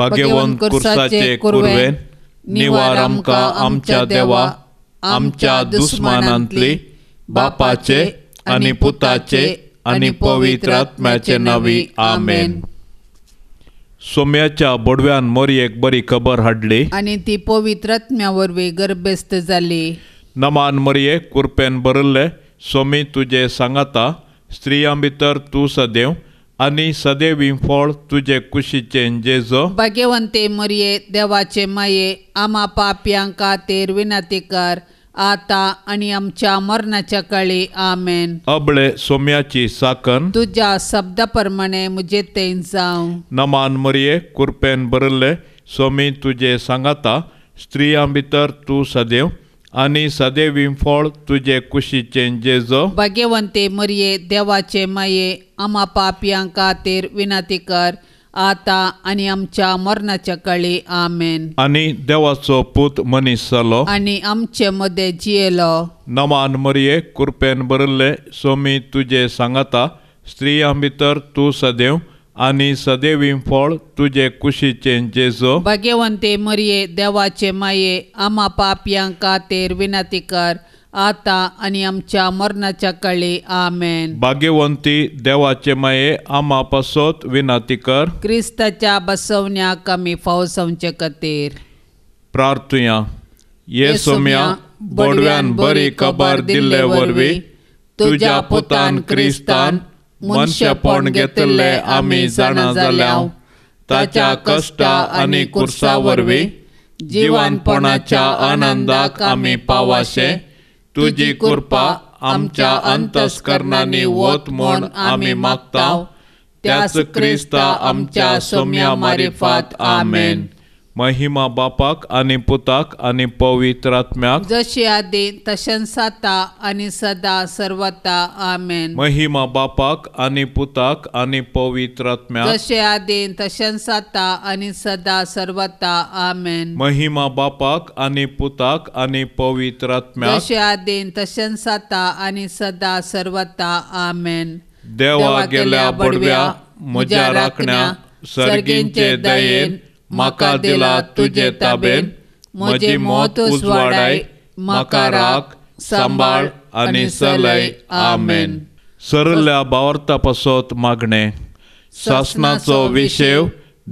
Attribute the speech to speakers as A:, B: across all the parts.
A: भाग्यवन कुर्साचे कुर्वे निवारम का आमच्या देवा आमच्या दुस्मानांतली बापाचे आणि पुताचे आणि पवित्र आत्म्याचे नवी आमेन सोम्याच्या बोडव्यान मोरी एक बरी खबर हाडली
B: आणि ती पवित्र आत्म्यावरवी गर्भेस्त जाली
A: नमान मरिये कुरपेन बरले सोमी तुझे सांगाता स्त्रियां भितर तू सदैव आणि सदैव फळ तुझे कुशीचे जेजो
B: भगवंते मरिये देवाचे माये आमा पाप्यांका तेर विनंती कर आता आणि आमच्या मरणाच्या काळी आमेन
A: अबळे सोम्याची साकन
B: तुझ्या शब्द प्रमाणे मुझे तेन जाऊ
A: नमान मरिये कुरपेन बरले सोमी तुझे सांगाता स्त्रियां भितर तू सदैव आणि सदैव तुजे तुझे कुशीचे जेजो
B: भाग्यवंते मरिये देवाचे माये आम्हा पापियां खातीर विनंती कर आता आणि आमच्या मरणाच्या कळी आमेन
A: आणि देवाचो पूत मनीसलो
B: आणि आमचे मध्ये जियेलो
A: नमान मरिये कृपेन बरले सोमी तुझे सांगता स्त्रियां भितर तू सदैव आणि सदैवी फळ तुझे कुशीचेंचेसो
B: भगवंते मरिये देवाचे माये आमा पापयांका तेर विनंती कर आता आणि आमच्या मरणाच्या कळी आमेन
A: भाग्यवंती देवाचे माये आमा पसोत विनंती कर
B: क्रिस्ताच्या बसवण्या कमी फौसवचे कतीर
A: प्रार्थुया ये सोम्या बोडव्यान बरी कबर दिल्ले वरवी तुझ्या पुतान क्रिस्तान मनुष्य पण घेतले आम्ही जाणा जाल्या ताच्या कष्ट आनी कुर्सा वरवी जिवानपणाच्या आनंदाक आम्ही पावाशे तुझी कृपा आमच्या अंतस्करणांनी वत म्हूण आम्ही मागता त्याच क्रिस्ता आमच्या सोम्या मारिफात आमेन महिमा बापाक आणि पुताक आणि पवित्र आत्म्याक
B: जशी आदी साता आणि सदा सर्वता आमेन
A: महिमा बापाक आणि पुताक आणि पवित्र आत्म्याक
B: जशी आदी तशंसाता आणि सदा सर्वता आमेन
A: महिमा बापाक आणि पुताक आणि पवित्र आत्म्याक जशी
B: आदी तशंसाता आणि सदा सर्वता आमेन
A: देवा गेल्या बडव्या मजा राखण्या सर्गींचे दयेन म्हाका दिला तुजे ताबेन
B: म्हजी मोत उजवाडाय
A: म्हाका राख सांबाळ आनी सलय आमेन सरल्या बावर्ता पसोत मागणें शासनाचो विशेव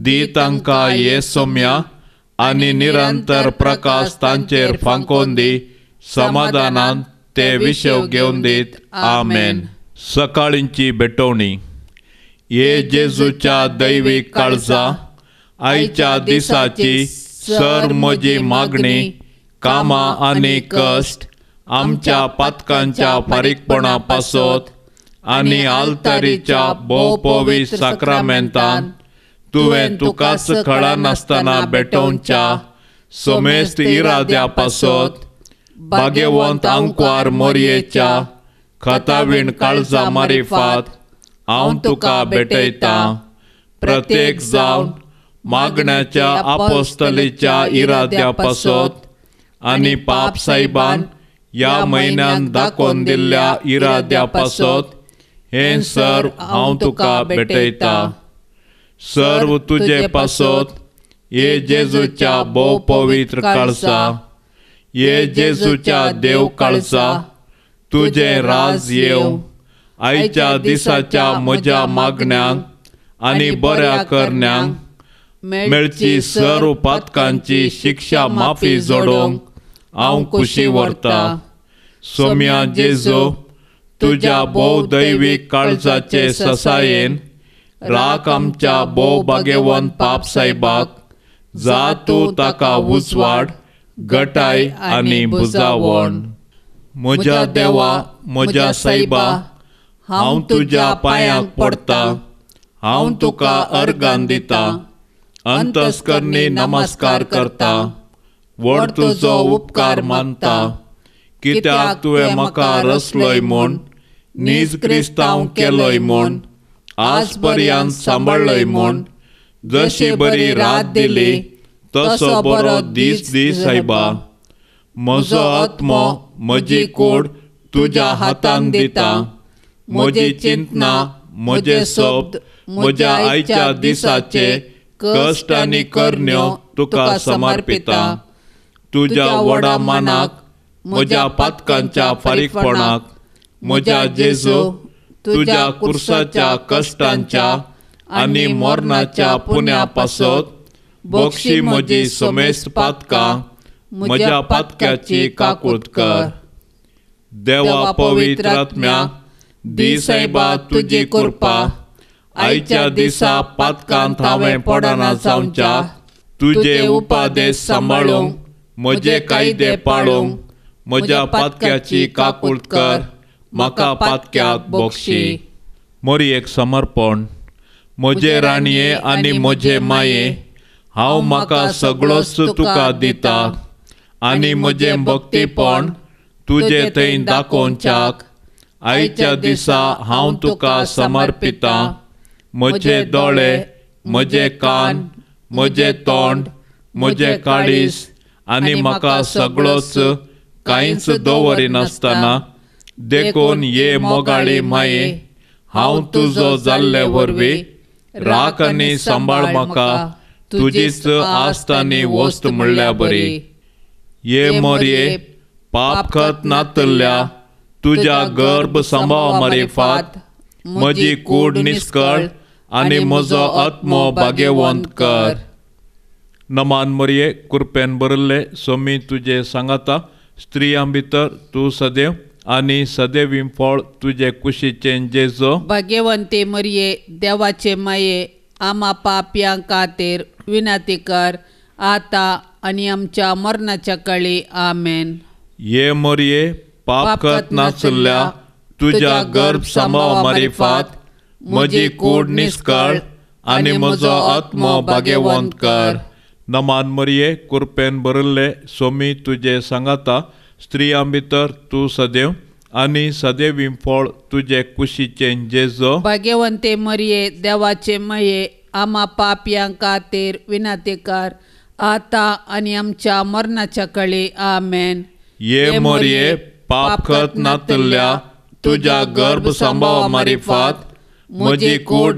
A: दी तांकां ये सोम्या आनी निरंतर प्रकाश तांचेर फांकोन दी समाधानान ते विशेव घेवन दीत आमेन सकाळींची भेटवणी ये जेजूच्या दैवीक काळजां आईच्या दिसाची सर मजे म्हणजे म्हणजे मागणे कामा आणि कष्ट आमच्या पातकांच्या पासत आणि आलतारीच्या भोवपवी साक्रामेंतान तुवें तुकाच कळा नासतना बेटोवच्या समेस्त इराद्या पासत भाग्यवंत आंकवार मोरयेच्या खताविण काळजा मारिफात हांव तुका भेटयतां प्रत्येक जावन मागण्याच्या इराद्या इराद्यापासून आणि पाप साहेबान या महिन्यान दाखोवन दिल्ल्या इराद्यापासून हे सर्व हांव तुका भेटयता सर्व तुजे पासत ये जेजूच्या भोव पवित्र काळसा ये जेजूच्या देव काळसा तुझे राज येव आईच्या दिसाच्या म्हज्या मागण्यांक आणि बऱ्या करण्यांक
B: मेळची सर्व
A: पातकांची शिक्षा माफी जोडोंक हांव खुशी व्हरता सोम्या जेजो तुज्या भोव दैवीक काळजाचे ससायेन राग आमच्या भोव भागेवन पाप सायबाक जा तूं ताका उजवाड गटाय आनी बुजावण म्हज्या देवा म्हज्या सैबा हांव तुज्या पांयांक पडटा हांव तुका अर्गान दितां अंतस्करणे नमस्कार करता वड तुजो उपकार मानता कित्याक तुवें म्हाका रसलोय म्हूण नीज क्रिस्तांव केलोय म्हूण आज पर्यंत सांबाळलोय म्हूण जशी बरी रात दिली तसो बरो दीस दीस सायबा म्हजो आत्मो म्हजी कोड तुज्या हातान दिता म्हजी चिंतना म्हजे शब्द म्हज्या आयच्या दिसाचे कष्ट आणि कर्ण्य तुका समर्पिता तुझ्या वडा मानाक म्हज्या पातकांच्या फारीकपणाक म्हज्या जेजो तुझ्या कुर्साच्या कष्टांच्या आणि मरणाच्या पुण्या पासत बक्षी म्हजी समेस्त पातकां म्हज्या पातक्याची काकूत कर देवा पवित्रात्म्या दी सायबा तुजी कृपा आईच्या दिसा पातकांत थावे पडना जावच्या तुझे उपादेश सांबाळूंक म्हजे कायदे पाळूंक म्हज्या पातक्याची काकूट कर म्हाका पातक्याक बोक्षी एक समर्पण म्हजे राणये आनी म्हजे माये हांव म्हाका सगळोच तुका दिता आनी म्हजें भक्तीपण तुजे थंय दाखोवच्याक आयच्या दिसा हांव तुका समर्पिता मजे डोळे मुझे कान मुझे तोंड म्हजे काळीस आनी म्हाका सगळोच कांयच दवरिनासतना देखून ये मोगाळी माये हांव तुजो जाल्ले वरवी राख आनी सांबाळ म्हाका तुजीच आस्त वस्त म्हणल्या बरी ये मोरये पाप खत नातल्ल्या तुज्या गर्भ सांबाळ मरी फात मजी कूड निस्कळ आनी मजो आत्म भाग्यवंत कर नमान मरिये कृपेन बरले सोमी तुझे सांगता स्त्रियां भितर तू सदैव आनी सदैव फळ तुजे कुशीचे जेजो
B: भाग्यवंते मरिये देवाचे माये आमा पाप्या खातीर विनती कर आता आणि आमच्या मरणाच्या कळी आमेन
A: ये मरिये पाप करत नाचल्या तुझ्या गर्भ समावणारी फात म्हजी कूड निष्काळ आणि म्हजो आत्मो भाग्यवंत कर नमान मरिये कुरपेन भरिल्ले सोमी तुजे सांगाता स्त्रियां भितर तू सदैव आणि सदैव फळ तुझे कुशीचे जेजो
B: भाग्यवंते मरिये देवाचे मये आमा पापयां खातीर विनातेकार आता आणि आमच्या मरणाच्या कळे आमेन
A: ये पाप खत नातल्या तुझ्या गर्भ सांभावा मारी फात म्हजी कूड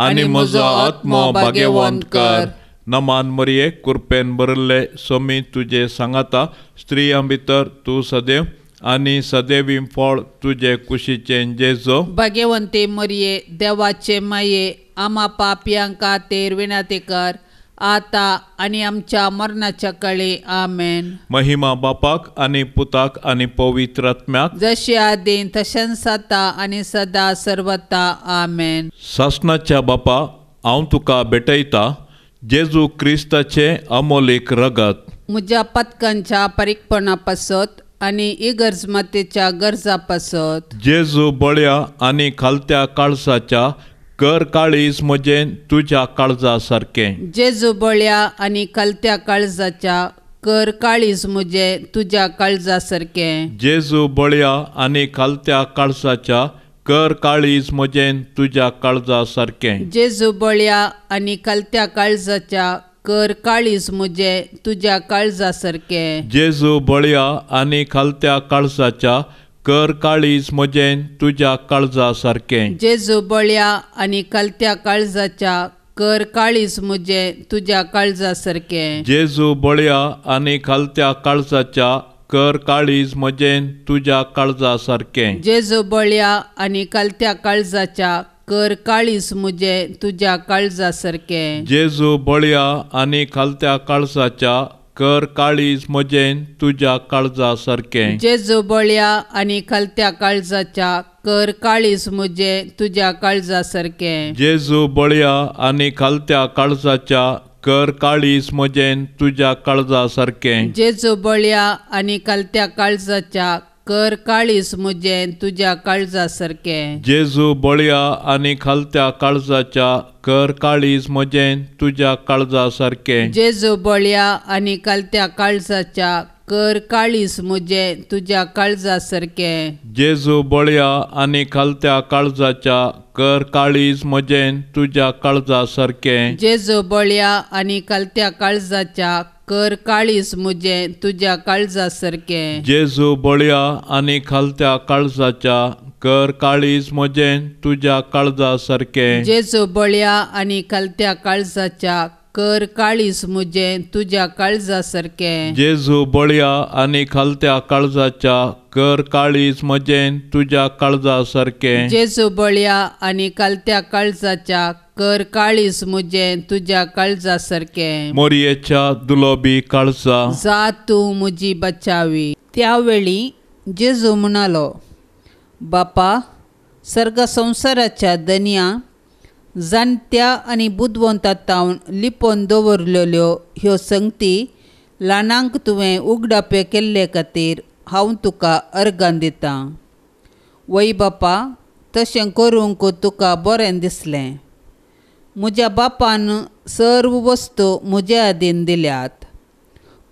A: आणि म्हजो आत्मा भाग्यवंत कर नमान मरिये कृपेन बरले स्वामी तुझे सांगाता स्त्री भितर तू सदैव आणि सदैवी फळ तुझे कुशीचे जेजो
B: भाग्यवंते मरिये देवाचे माये आमा पापियांका तेर कर आता आणि आमच्या मरणाच्या काळी आमेन
A: महिमा बापाक आणि पुताक आणि पवित्र
B: जशी आदी तशेंच सता आणि सदा सर्वता आमेन
A: सासनाच्या बापा हांव तुका भेटयता जेजू क्रिस्ताचे अमोलीक रगत
B: म्हज्या पथकांच्या परिकपणा पासत आणि इगर्जमतेच्या गरजा पासत
A: जेजू बळ्या आणि खालत्या काळसाच्या कर काळीज म्हजे तुझ्या काळजा
B: जे जुबळ्या आणि कलत्या काळजाच्या कर काळीस म्हजे तुझ्या काळजा सारखे
A: जेजू बळ्या आणि कालत्या काळजाच्या कर काळीज म्हजेन तुझ्या काळजा सारखे
B: जेजू बळ्या आणि कलत्या काळजाच्या कर काळीस म्हजे तुझ्या काळजा सारखे
A: जेजू बळ्या आणि कालत्या काळजाच्या म्हणजे कर काळीज म्हजें तुज्या काळजा सारखे
B: जेजू बळ्या आणि कलत्या काळजाच्या कर काळीज म्हजे तुझ्या काळजा सारखे
A: जेजू बळ्या आणि खालत्या काळजाच्या कर काळीज म्हजें तुझ्या काळजा सारखे
B: जेजू बळ्या आणि कलत्या काळजाच्या कर काळीस म्हजे तुझ्या काळजा सारखे
A: जेजू बळ्या आणि खालत्या काळजाच्या कर काळीज मजेन तुझ्या काळजा जे
B: जेजोबळ्या आणि खालत्या काळजाच्या कर काळीस मुजे तुझ्या काळजा सारखे
A: जेजू बळ्या आणि खालत्या काळजाच्या कर काळीस मजेन तुझ्या काळजा जे
B: जेजोबळ्या आणि खालत्या काळजाच्या कर काळीस मुजे तुझ्या सारखे
A: जेजू बळया आणि खालत्या काळजाच्या कर काळीस म्हजेन तुझ्या सारखे
B: जेजू बळया आणि खालत्या काळजाच्या कर काळीस मुजे तुझ्या सारखे
A: जेजू बळया आणि खालत्या काळजाच्या कर काळीस मजेन तुझ्या सारखे
B: जेजू बळया आणि खालत्या काळजाच्या कर काळीस मुजे तुझ्या काळजा सारखे
A: जेजू बळ्या आणि खालत्या काळजाच्या कर काळीस मुजे तुझ्या काळजा सारखे
B: जेजू बळ्या आणि खालत्या काळजाच्या कर काळीस मुजे तुझ्या काळजा सारखे
A: जेजू बळ्या आणि खालत्या काळजाच्या कर काळीस मजेन तुझ्या काळजा सारखे
B: जेजू बळ्या आणि खालत्या काळजाच्या कर काळीस मुजे तुझ्या काळजा सारखे
A: मोरयेच्या दुलोबी काळजा
B: जा तू मुजी बचावी त्यावेळी जेजू म्हणालो बापा सर्ग संवसाराच्या दनया जाणत्या आनी बुद्वंतातावन लिपोवन दवरलेल्यो ह्यो संगती लानांक तुवें उगडापे केल्ले खातीर हांव तुका अर्गान दितां वय बापा तशें करूंक तुका बरें दिसलें म्हज्या बापान सर्व वस्तू मुझ्या आदीन दिल्यात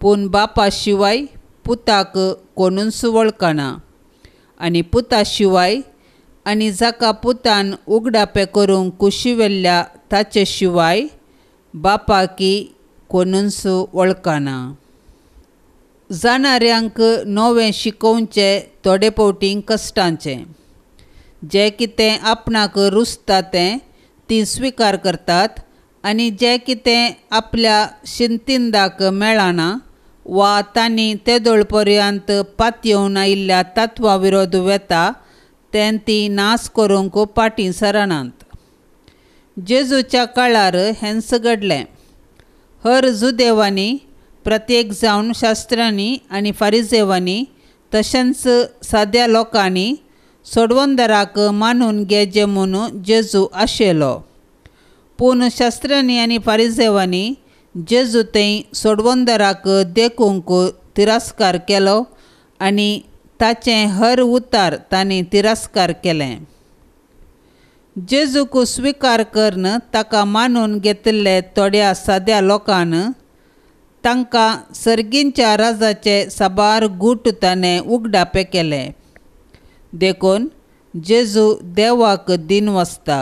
B: पूण बापा शिवाय पुताक कोणूच वळखना आणि पुता शिवाय आणि जाका पुतान उगडापे करूंक कुशी वेल्ल्या ताचे शिवाय बापाकी कोणूच वळखना जाणाऱ्यांक नवें शिकोवचे थोडे पावटी कश्टांचें जे कितें आपणाक रुजता तें ती स्वीकार करतात आणि जे कितें आपल्या शिंतिंदाक मेळना वा तांणी तेदोळ पर्यंत येवन आयिल्ल्या तत्वा विरोध वेता तें ती नास करूंक पाटी सरनात जेजूच्या काळार हेंस घडलें हर जुदेवांनी प्रत्येक जावन शास्त्रांनी आणि फारिजेवांनी तशेंच साद्या लोकांनी सोडवंदराक मानून गेजे म्हणून जेजू आशिल्लो पूण शास्त्रांनी आनी फारिसेवांनी जेजू ते सोडवंदराक देखूंक तिरस्कार केलो आनी ताचे हर उतार तांणी तिरस्कार केले जेजूक स्विकार करन ताका मानून घेतिल्ले थोड्या साद्या लोकान तांकां सर्गींच्या राजाचे साबार गुट ताणें उगडापे केलें देखून जेजू देवाक दिन वसता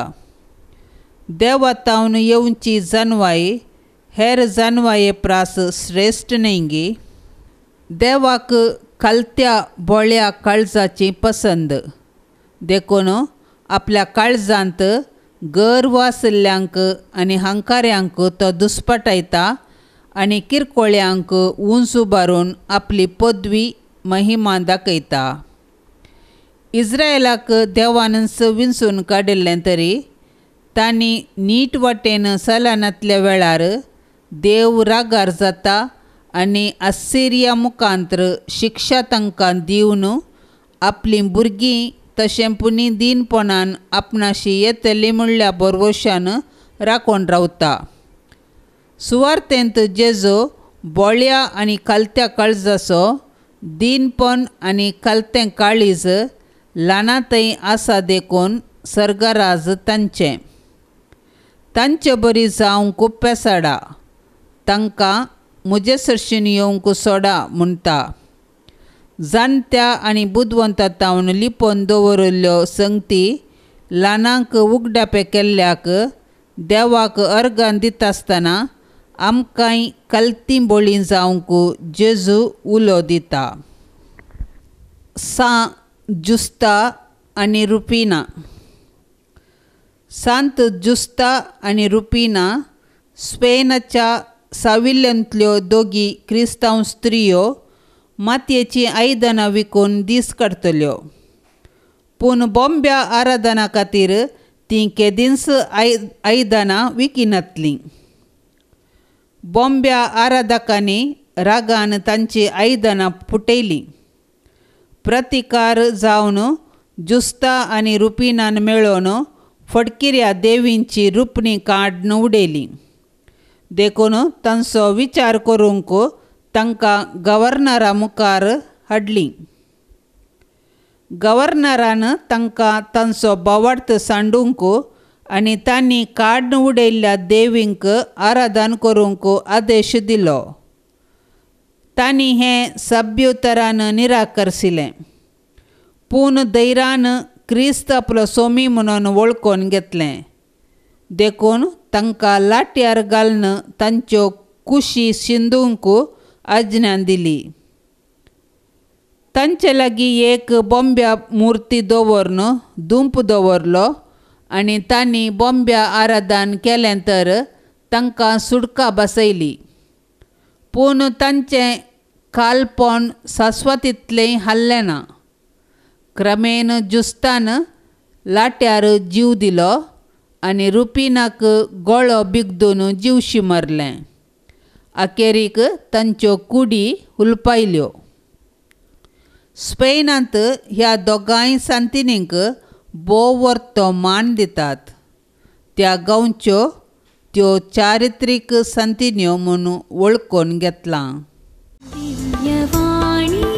B: देवातावन येवची जनवाई हेर जनवाये प्रास श्रेष्ठ नेंगी देवाक कलत्या बोळ्या काळजाची पसंद देखून आपल्या काळजांत गर्व आसल्यांक आणि हांकाऱ्यांक तो दुस्पटायता आणि किरकोळ्यांक उंच उबारून आपली पदवी महिमा दाखयता इस्रायलाक देवान सविनसून काडिल्लें तरी तांणी नीट वाटेन सलानांतल्या वेळार देव रागार जाता आनी आसिरिया मुखांतर शिक्षा तांकां दिवन आपलीं भुरगीं तशें पुनी दिनपणान आपणाशी येतली म्हणल्या राखून रावता सुवार्थेंत जेजो बोळ्या आनी कालत्या काळजाचो दिनपण आनी कालतें काळीज लानातई आसा देखून सर्गराज तांचे तांचे बरी जावं पेसाडा तांकां म्हजे सरशीन येवंक सोडा म्हणटा जाणट्या आनी बुदवंता तावन लिपोवन दवरिल्ल्यो संगती ल्हानांक उगड्या केल्ल्याक देवाक अर्गान दिता आसतना आमकांय कल्ती बोळी जावंक जेजू उलो दिता सा जुस्ता आणि रुपीना सांत जुस्ता आणि रुपीना स्पेनच्या साविल्यांतल्यो दोगी क्रिस्तांव स्त्रियो मातयेची आयदनां विकून दीस काडटल्यो पूण बॉम्ब्या आराधना खातीर तीं केदिन्स आय आयदनां विकिनातलीं बॉम्ब्या आराधकांनी रागान तांची आयदनां फुटयलीं प्रतिकार जावन जुस्ता आणि रुपिनान मेळोन फडकिऱ्या देवींची रुपणी काडन उडयली देखून तांचो विचार करूंक तांकां गव्हर्नरा मुखार हाडली गव्हर्नरान तांकां तांचो बवार्थ सांडूंक आनी तांणी काडन उडयल्ल्या देवींक आराधन करूंक आदेश दिलो ತನಿಹೆ ಸಭ್ಯುತರನ್ನು ನಿರಾಕರಿಸಿಲೆ पून दैरान क्रिस्त आपलो सोमी म्हणून वळखून घेतले देखून तांकां लाटयार घालन तांच्यो कुशी शिंदूंक आज्ञा दिली तांचे लागीं एक बोंब्या मुर्ती दवरून दुंप दवरलो आनी तांणी बोंब्या आराधन केलें तर तांकां सुडका बसयली पूण तांचें कालपण शाश्वत हल्लेना, ना क्रमेन जुस्तान लाट्यार जीव दिलो आनी रुपिनाक गळो बिगदून जिवशी मरलें अखेरीक तांच्यो कुडी उलपायल्यो स्पेनांत ह्या दोगांय सांतिनींक बोवर्तो मान दितात त्या गांवच्यो त्यो चारित्रिक संतिन्यो म्हणून ओळखून घेतलां दिव्यवाणी